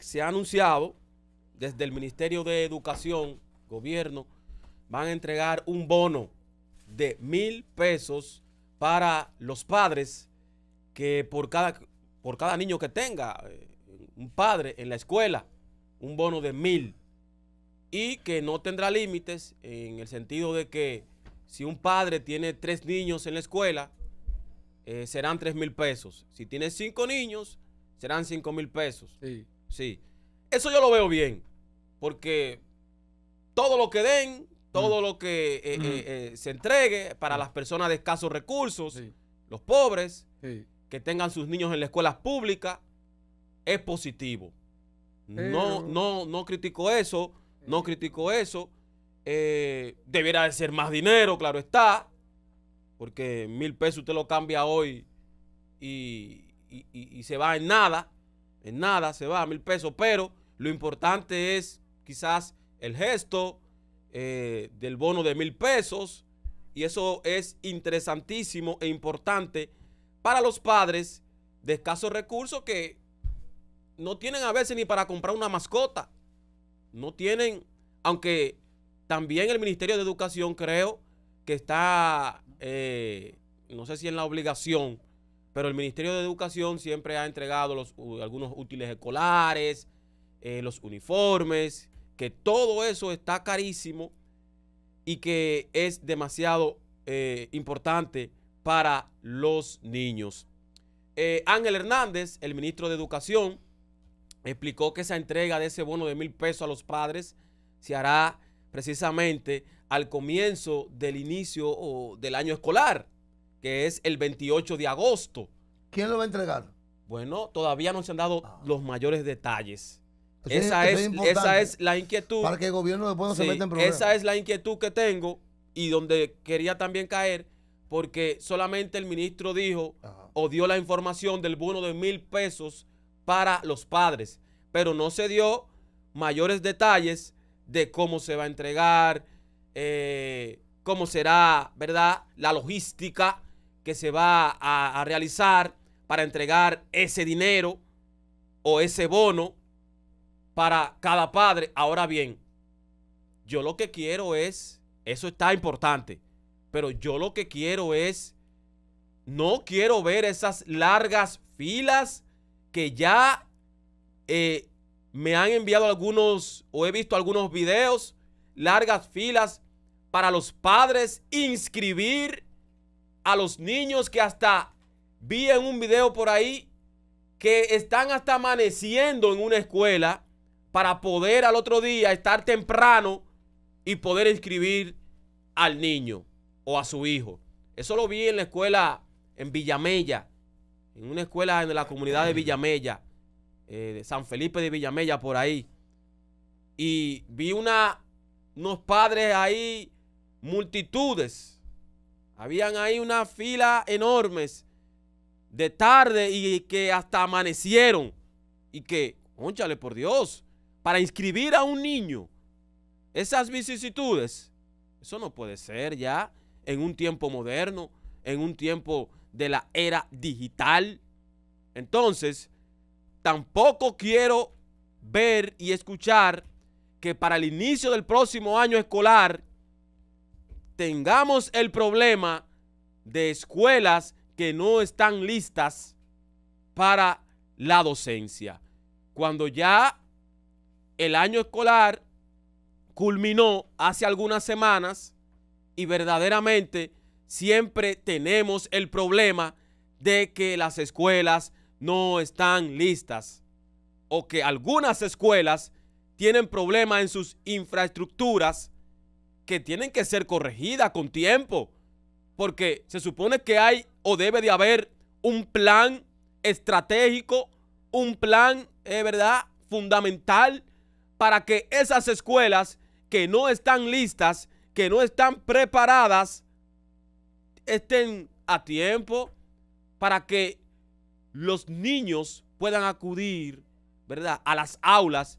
se ha anunciado desde el Ministerio de Educación, gobierno, van a entregar un bono de mil pesos para los padres que por cada, por cada niño que tenga eh, un padre en la escuela, un bono de mil y que no tendrá límites en el sentido de que si un padre tiene tres niños en la escuela, eh, serán tres mil pesos. Si tiene cinco niños, serán 5 mil pesos. Sí. Sí. Eso yo lo veo bien, porque todo lo que den, todo lo que eh, eh, eh, se entregue para las personas de escasos recursos, los pobres, que tengan sus niños en la escuelas públicas, es positivo. No, no, no critico eso, no critico eso. debiera de ser más dinero, claro está, porque mil pesos usted lo cambia hoy y, y, se va en nada, en nada se va a mil pesos, pero lo importante es quizás el gesto eh, del bono de mil pesos y eso es interesantísimo e importante para los padres de escasos recursos que no tienen a veces ni para comprar una mascota. No tienen, aunque también el Ministerio de Educación creo que está, eh, no sé si en la obligación pero el Ministerio de Educación siempre ha entregado algunos útiles escolares, eh, los uniformes, que todo eso está carísimo y que es demasiado eh, importante para los niños. Eh, Ángel Hernández, el ministro de Educación, explicó que esa entrega de ese bono de mil pesos a los padres se hará precisamente al comienzo del inicio del año escolar que es el 28 de agosto. ¿Quién lo va a entregar? Bueno, todavía no se han dado ah. los mayores detalles. esa, es, la inquietud. Para que el gobierno después no se en Esa es la inquietud que tengo y donde quería también caer, porque solamente el ministro dijo o dio la información del bono de mil pesos para los padres, pero no se dio mayores detalles de cómo se va a entregar, eh, cómo será, ¿verdad? La logística que se va a, realizar para entregar ese dinero o ese bono para cada padre. Ahora bien, yo lo que quiero es, eso está importante, pero yo lo que quiero es, no quiero ver esas largas filas que ya eh, me han enviado algunos o he visto algunos videos, largas filas para los padres inscribir a los niños que hasta vi en un video por ahí que están hasta amaneciendo en una escuela para poder al otro día estar temprano y poder inscribir al niño o a su hijo. Eso lo vi en la escuela en Villamella, en una escuela en la comunidad de Villamella, eh, de San Felipe de Villamella por ahí. Y vi una, unos padres ahí, multitudes habían ahí una fila enormes de tarde y que hasta amanecieron. Y que, ónchale por Dios, para inscribir a un niño esas vicisitudes, eso no puede ser ya en un tiempo moderno, en un tiempo de la era digital. Entonces, tampoco quiero ver y escuchar que para el inicio del próximo año escolar tengamos el problema de escuelas que no están listas para la docencia. Cuando ya el año escolar culminó hace algunas semanas y verdaderamente siempre tenemos el problema de que las escuelas no están listas o que algunas escuelas tienen problemas en sus infraestructuras que tienen que ser corregidas con tiempo, porque se supone que hay o debe de haber un plan estratégico, un plan, eh, verdad, fundamental para que esas escuelas que no están listas, que no están preparadas, estén a tiempo para que los niños puedan acudir, ¿verdad?, a las aulas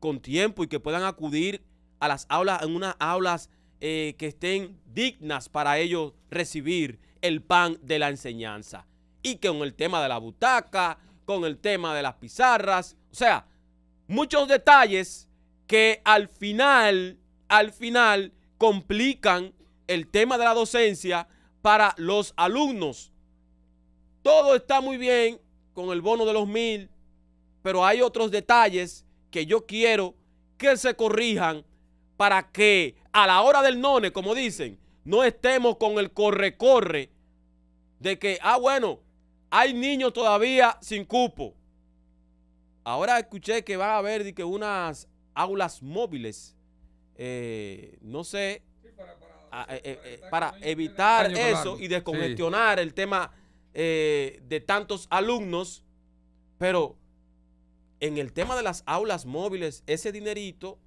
con tiempo y que puedan acudir a las aulas, en unas aulas eh, que estén dignas para ellos recibir el pan de la enseñanza. Y que con el tema de la butaca, con el tema de las pizarras, o sea, muchos detalles que al final, al final complican el tema de la docencia para los alumnos. Todo está muy bien con el bono de los mil, pero hay otros detalles que yo quiero que se corrijan para que a la hora del none, como dicen, no estemos con el corre-corre de que, ah, bueno, hay niños todavía sin cupo. Ahora escuché que va a haber que unas aulas móviles, eh, no sé, para, evitar eso y descongestionar el tema eh, de tantos alumnos, pero en el tema de las aulas móviles, ese dinerito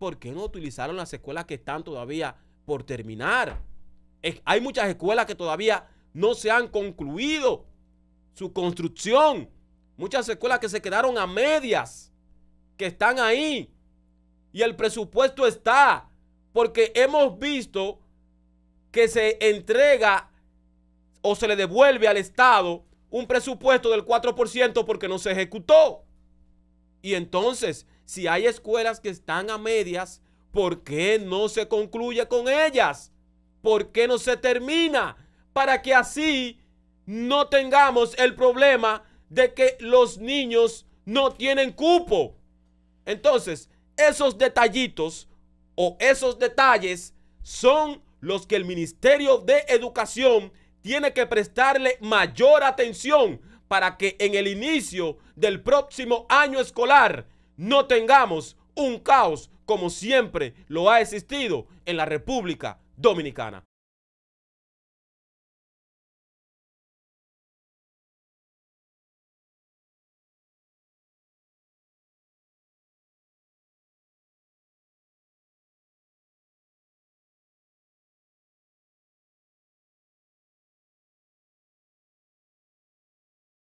¿por qué no utilizaron las escuelas que están todavía por terminar? hay muchas escuelas que todavía no se han concluido su construcción. Muchas escuelas que se quedaron a medias, que están ahí. Y el presupuesto está, porque hemos visto que se entrega o se le devuelve al Estado un presupuesto del 4% porque no se ejecutó. Y entonces si hay escuelas que están a medias, ¿por qué no se concluye con ellas? ¿Por qué no se termina? Para que así no tengamos el problema de que los niños no tienen cupo. Entonces, esos detallitos o esos detalles son los que el Ministerio de Educación tiene que prestarle mayor atención para que en el inicio del próximo año escolar no tengamos un caos como siempre lo ha existido en la República Dominicana.